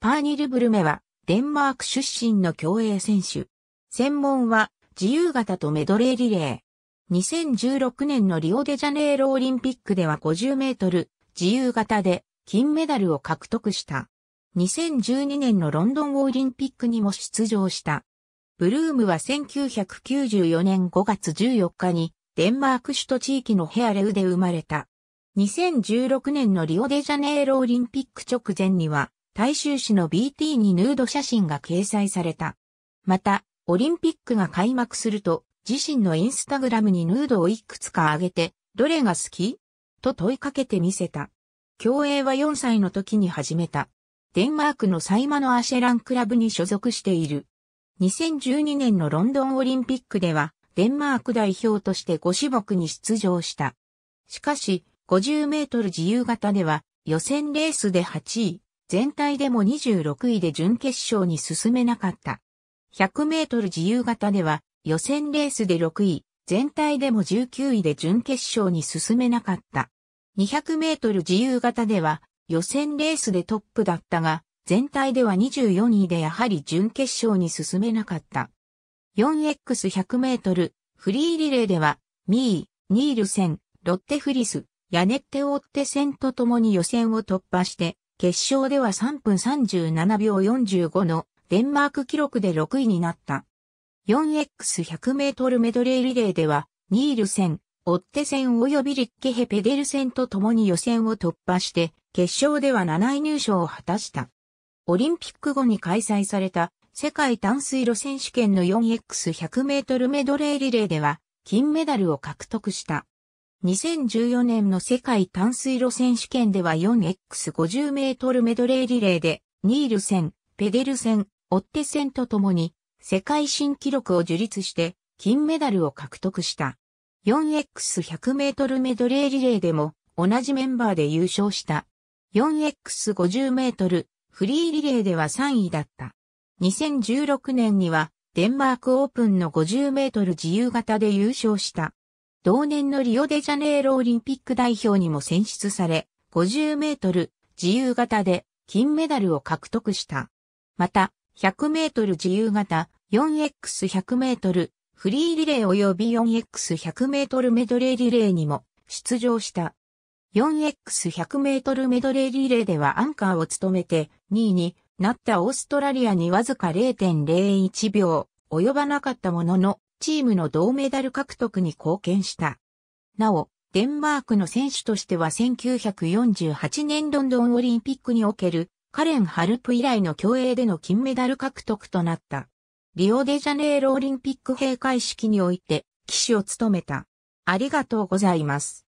パーニル・ブルメは、デンマーク出身の競泳選手。専門は、自由形とメドレーリレー。2016年のリオデジャネイロオリンピックでは50メートル、自由形で金メダルを獲得した。2012年のロンドンオリンピックにも出場した。ブルームは1994年5月14日に、デンマーク首都地域のヘアレウで生まれた。2016年のリオデジャネイロオリンピック直前には、大衆紙の BT にヌード写真が掲載された。また、オリンピックが開幕すると、自身のインスタグラムにヌードをいくつか上げて、どれが好きと問いかけてみせた。競泳は4歳の時に始めた。デンマークのサイマのアシェランクラブに所属している。2012年のロンドンオリンピックでは、デンマーク代表として5種目に出場した。しかし、50メートル自由形では、予選レースで8位。全体でも26位で準決勝に進めなかった。100メートル自由形では予選レースで6位、全体でも19位で準決勝に進めなかった。200メートル自由形では予選レースでトップだったが、全体では24位でやはり準決勝に進めなかった。4x100 メートルフリーリレーでは、ミー、ニールセン、ロッテフリス、ヤネッテオッテ戦と共に予選を突破して、決勝では3分37秒45のデンマーク記録で6位になった。4x100 メートルメドレーリレーでは、ニール戦、オッテ戦及びリッケヘペデル戦と共に予選を突破して、決勝では7位入賞を果たした。オリンピック後に開催された世界短水路選手権の 4x100 メートルメドレーリレーでは、金メダルを獲得した。2014年の世界短水路選手権では 4x50 メートルメドレーリレーで、ニール戦、ペデル戦、オッテ戦とともに、世界新記録を樹立して、金メダルを獲得した。4x100 メートルメドレーリレーでも、同じメンバーで優勝した。4x50 メートル、フリーリレーでは3位だった。2016年には、デンマークオープンの50メートル自由形で優勝した。同年のリオデジャネイロオリンピック代表にも選出され、50メートル自由形で金メダルを獲得した。また、100メートル自由形、4x100 メートル、フリーリレー及び 4x100 メートルメドレーリレーにも出場した。4x100 メートルメドレーリレーではアンカーを務めて2位になったオーストラリアにわずか0.01秒及ばなかったもののチームの銅メダル獲得に貢献した。なお、デンマークの選手としては1948年ロンドンオリンピックにおけるカレン・ハルプ以来の競泳での金メダル獲得となった。リオデジャネイロオリンピック閉会式において、騎手を務めた。ありがとうございます。